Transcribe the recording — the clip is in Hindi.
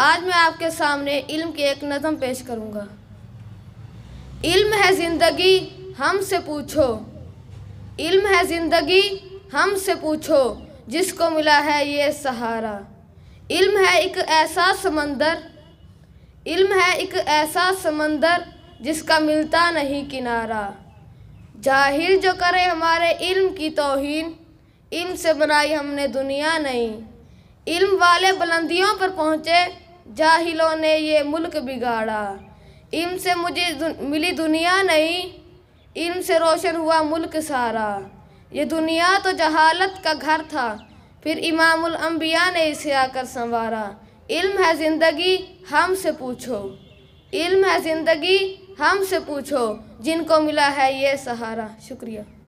आज मैं आपके सामने इल्म की एक नज़म पेश करूँगा इल्म है ज़िंदगी हमसे पूछो इल्म है ज़िंदगी हमसे पूछो जिसको मिला है ये सहारा इल्म है एक ऐसा समंदर इल्म है एक ऐसा समंदर जिसका मिलता नहीं किनारा जाहिर जो करे हमारे इल्म की तोहन इल्म से बनाई हमने दुनिया नहीं इल्म वाले बुलंदियों पर पहुँचे जाहिलों ने ये मुल्क बिगाड़ा इल्म से मुझे दुन, मिली दुनिया नहीं इल्म से रोशन हुआ मुल्क सारा ये दुनिया तो जहालत का घर था फिर इमामुल अम्बिया ने इसे आकर संवारा इल्म है ज़िंदगी हम से पूछो इल्म है ज़िंदगी हम से पूछो जिनको मिला है ये सहारा शुक्रिया